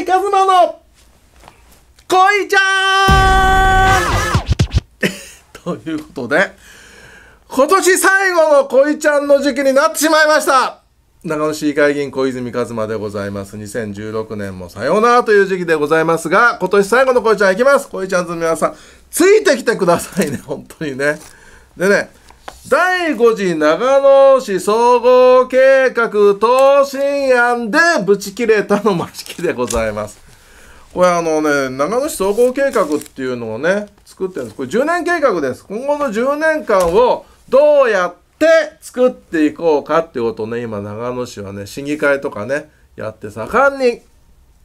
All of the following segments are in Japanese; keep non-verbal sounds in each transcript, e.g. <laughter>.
井一馬の恋ちゃん <laughs> ということで、今年最後の恋ちゃんの時期になってしまいました長野市議会議員小泉一馬でございます。2016年もさようならという時期でございますが、今年最後の恋ちゃんいきます恋ちゃんの皆さん、ついてきてくださいね、本当にね。でね、第5次長野市総合計画答申案でブチ切れたのましきでございます。これあのね、長野市総合計画っていうのをね、作ってるんです。これ10年計画です。今後の10年間をどうやって作っていこうかっていうことをね、今長野市はね、市議会とかね、やって盛んに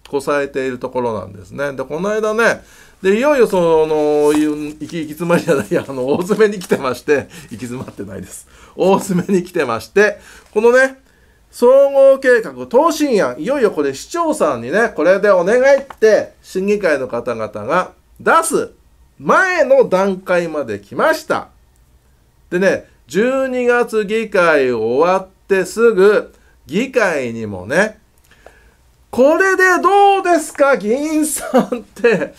こさえているところなんですね。で、この間ね、でいよいよその行き行き詰まりじゃないやあの大詰めに来てまして行き詰まってないです大詰めに来てましてこのね総合計画答申案いよいよこれ市長さんにねこれでお願いって審議会の方々が出す前の段階まで来ましたでね12月議会終わってすぐ議会にもねこれでどうですか議員さんって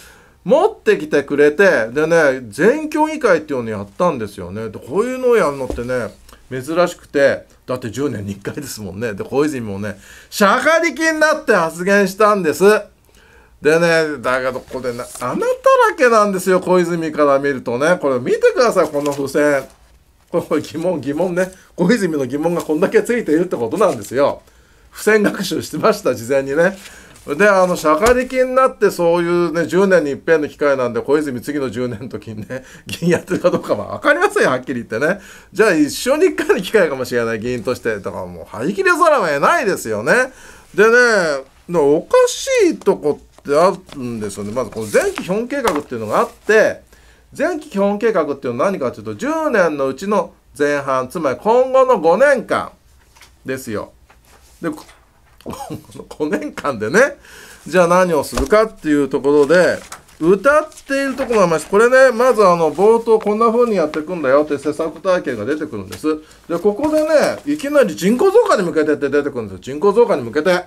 持ってきてくれてでね全協議会っていうのやったんですよねでこういうのをやるのってね珍しくてだって10年に1回ですもんねで小泉もね釈迦力になって発言したんですでねだけどこれね穴だらけなんですよ小泉から見るとねこれ見てくださいこの付箋これ疑問疑問ね小泉の疑問がこんだけついているってことなんですよ付箋学習してました事前にねであのしゃかりになってそういうね10年にいっぺんの機会なんで小泉次の10年の時にね議員 <laughs> やってるかどうかは分かりませんよはっきり言ってねじゃあ一緒に一回の機会かもしれない議員としてだからもう張り切れざるを得ないですよねでねおかしいとこってあるんですよねまずこの前期基本計画っていうのがあって前期基本計画っていうのは何かていうと10年のうちの前半つまり今後の5年間ですよで5 <laughs> 年間でねじゃあ何をするかっていうところで歌っているところま話これねまずあの冒頭こんな風にやっていくんだよって施策体験が出てくるんですでここでねいきなり人口増加に向けてって出てくるんですよ人口増加に向けて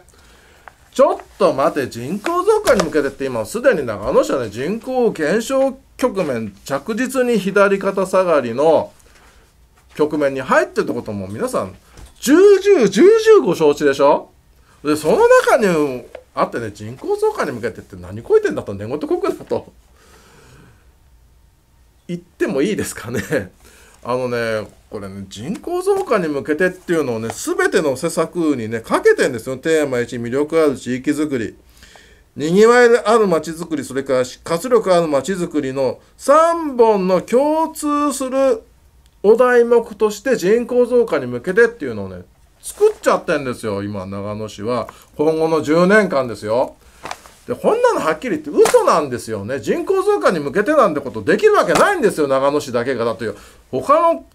ちょっと待て人口増加に向けてって今すでに長野市はね人口減少局面着実に左肩下がりの局面に入ってるってことも皆さん重々重々ご承知でしょでその中にあってね人口増加に向けてって何超えてんだと寝言国だと言ってもいいですかね <laughs> あのねこれね人口増加に向けてっていうのをね全ての施策にねかけてんですよテーマ1魅力ある地域づくりにぎわいあるまちづくりそれから活力あるまちづくりの3本の共通するお題目として人口増加に向けてっていうのをね作っちゃってんですよ今長野市は今後の10年間ですよ。でこんなのはっきり言って嘘なんですよね人口増加に向けてなんてことできるわけないんですよ長野市だけがだという他の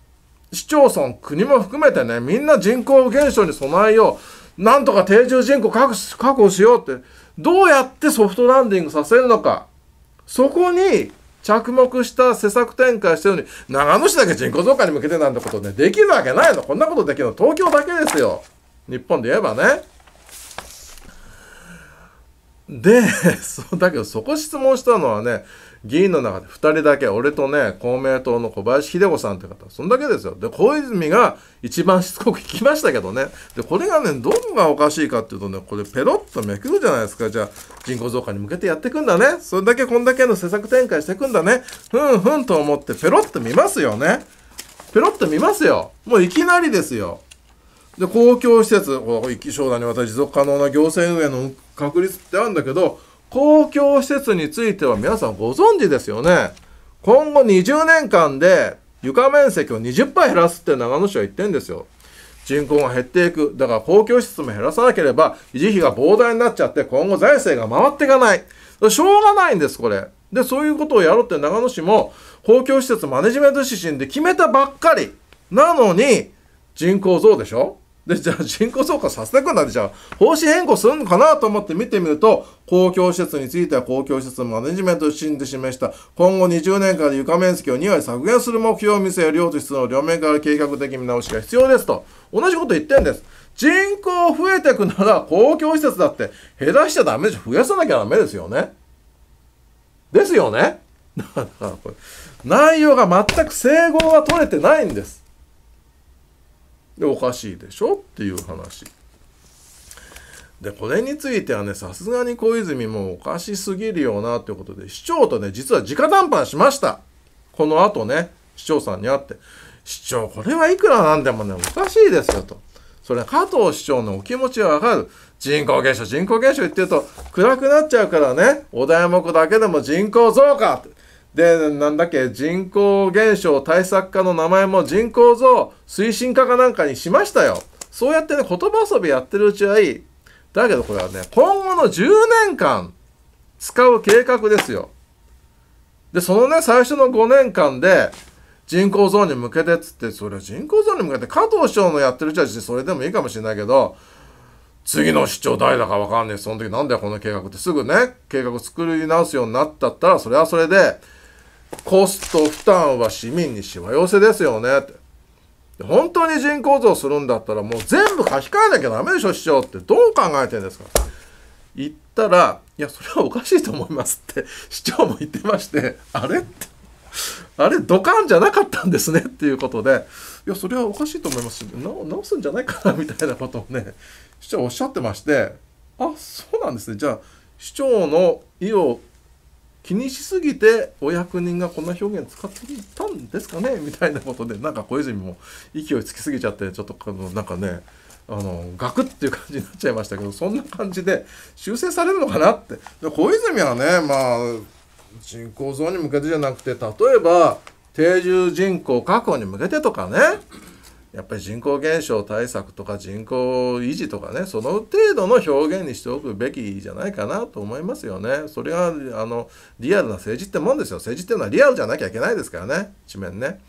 市町村国も含めてねみんな人口減少に備えようなんとか定住人口確保しようってどうやってソフトランディングさせるのかそこに着目した施策展開してるのに、長野市だけ人口増加に向けてなんてことね、できるわけないの。こんなことできるの東京だけですよ。日本で言えばね。で、<laughs> そうだけどそこ質問したのはね、議員の中で2人だけ、俺とね、公明党の小林秀子さんって方、そんだけですよ。で、小泉が一番しつこく聞きましたけどね。で、これがね、どこがおかしいかっていうとね、これペロッとめくるじゃないですか。じゃあ、人口増加に向けてやっていくんだね。それだけこんだけの施策展開していくんだね。ふんふんと思ってペロッと見ますよね。ペロッと見ますよ。もういきなりですよ。で公共施設この商談にわたり持続可能な行政運営の確立ってあるんだけど公共施設については皆さんご存知ですよね今後20年間で床面積を20%減らすって長野市は言ってんですよ人口が減っていくだから公共施設も減らさなければ維持費が膨大になっちゃって今後財政が回っていかないしょうがないんですこれでそういうことをやろうって長野市も公共施設マネジメント指針で決めたばっかりなのに人口増でしょで、じゃあ人口増加させたくなるじゃん。方針変更するのかなと思って見てみると、公共施設については公共施設のマネジメント指針で示した、今後20年間で床面積を2割削減する目標を見せ、量と質の両面から計画的見直しが必要ですと、同じこと言ってんです。人口増えてくなら公共施設だって減らしちゃダメじゃ増やさなきゃダメですよね。ですよね。だからこれ、内容が全く整合が取れてないんです。でおかしいでしょっていう話。でこれについてはねさすがに小泉もおかしすぎるよなということで市長とね実は直談判しましたこの後ね市長さんに会って「市長これはいくらなんでもねおかしいですよ」と。それ加藤市長のお気持ちはわかる人口減少人口減少言ってると暗くなっちゃうからねお題目だけでも人口増加ってで、なんだっけ、人口減少対策課の名前も人口増推進課かなんかにしましたよ。そうやってね、言葉遊びやってるうちはいい。だけどこれはね、今後の10年間使う計画ですよ。で、そのね、最初の5年間で、人口増に向けてっつって、それは人口増に向けて、加藤市長のやってるうちはそれでもいいかもしれないけど、次の市長誰だかわかんねえ。その時なんだよ、この計画って。すぐね、計画作り直すようになったったら、それはそれで、コスト負担は市民にしわ寄せですよねって。本当に人口増するんだったらもう全部書き換えなきゃダメでしょ市長ってどう考えてんですか言ったら「いやそれはおかしいと思います」って市長も言ってまして「あれ?」って「あれドカンじゃなかったんですね」っていうことで「いやそれはおかしいと思います直すんじゃないかな」みたいなことをね市長おっしゃってまして「あそうなんですねじゃあ市長の意を気にしすぎてお役人がこんな表現使っていたんですかね <laughs> みたいなことでなんか小泉も勢いつきすぎちゃってちょっとこのなんかねあのガクっていう感じになっちゃいましたけどそんな感じで修正されるのかなってで小泉はねまあ人口増に向けてじゃなくて例えば定住人口確保に向けてとかねやっぱり人口減少対策とか人口維持とかねその程度の表現にしておくべきじゃないかなと思いますよねそれがあのリアルな政治ってもんですよ政治っていうのはリアルじゃなきゃいけないですからね一面ね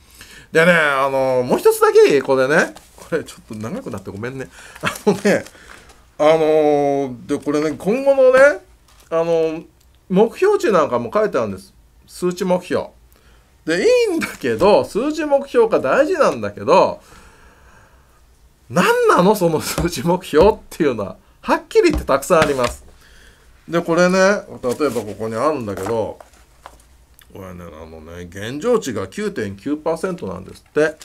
でねあのもう一つだけこれねこれちょっと長くなってごめんねあのねあのでこれね今後のねあの目標値なんかも書いてあるんです数値目標でいいんだけど数値目標が大事なんだけど何なのその数字目標っていうのははっきり言ってたくさんありますでこれね例えばここにあるんだけどこれねあのね現状値が9.9%なんですって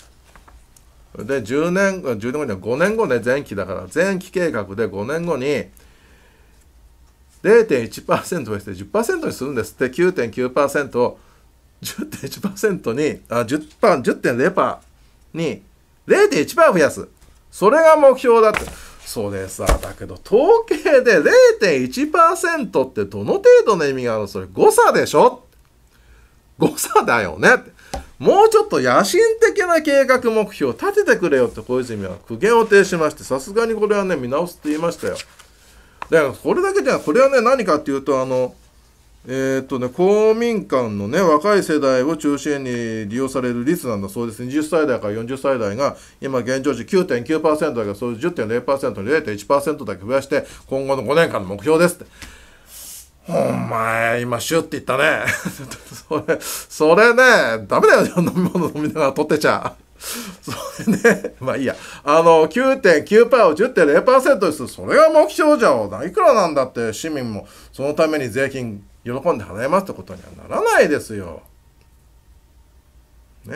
で10年10年後には5年後ね前期だから前期計画で5年後に0.1%増やして10%にするんですって9.9%を10.1%にあ 10%10.0% に0.1%増やすそれが目標だって。それさ、だけど統計で0.1%ってどの程度の意味があるのそれ誤差でしょ誤差だよね。って。もうちょっと野心的な計画目標を立ててくれよって小泉は苦言を呈しまして、さすがにこれはね、見直すって言いましたよ。だから、これだけじゃ、これはね、何かっていうと、あの、えー、っとね、公民館のね、若い世代を中心に利用される率なんだそうです。20歳代から40歳代が、今現状時9.9%だけど、そういう10.0%に0.1%だけ増やして、今後の5年間の目標ですって。お前、今、シュって言ったね。<laughs> それ、それね、ダメだよ、飲み物飲みながら取ってちゃ。それね、まあいいや。あの、9.9%を10.0%にする。それが目標じゃん。いくらなんだって、市民も、そのために税金喜んで払いますってことにはならないですよ。ね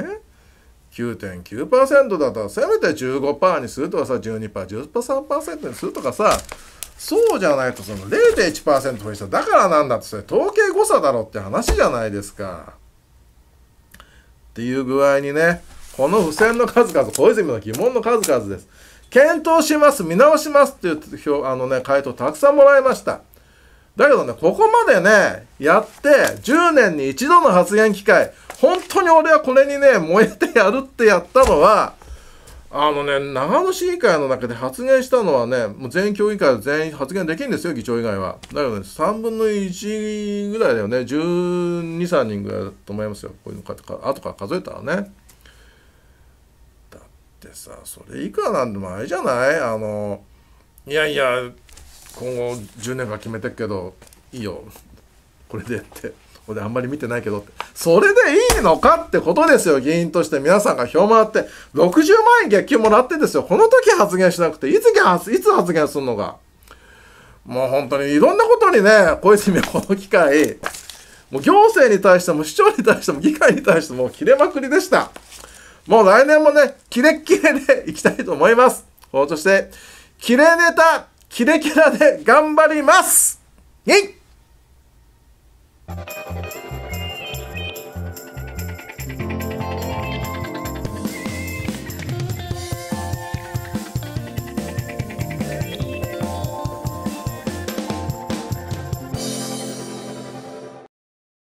9.9%だったらせめて15%にするとかさ 12%13% にするとかさそうじゃないとその0.1%増やしただからなんだってそれ統計誤差だろって話じゃないですか。っていう具合にねこの付箋の数々小泉の疑問の数々です。検討します見直しますっていうあのね回答たくさんもらいました。だけどね、ここまでね、やって、10年に一度の発言機会、本当に俺はこれにね、燃えてやるってやったのは、あのね、長野市議会の中で発言したのはね、もう全員協議会は全員発言できるんですよ、議長以外は。だけどね、3分の1ぐらいだよね、12、3人ぐらいだと思いますよ、こういうのか後から数えたらね。だってさ、それ以下なんでもあれじゃないあの、いやいや、今後10年間決めてっけどいいよこれでって俺あんまり見てないけどってそれでいいのかってことですよ議員として皆さんが票回って60万円月給もらってんですよこの時発言しなくていついつ発言するのかもう本当にいろんなことにね小泉はこの機会もう行政に対しても市長に対しても議会に対しても切れまくりでしたもう来年もねキレッキレでいきたいと思いますそしてキレネタキレキラで頑張ります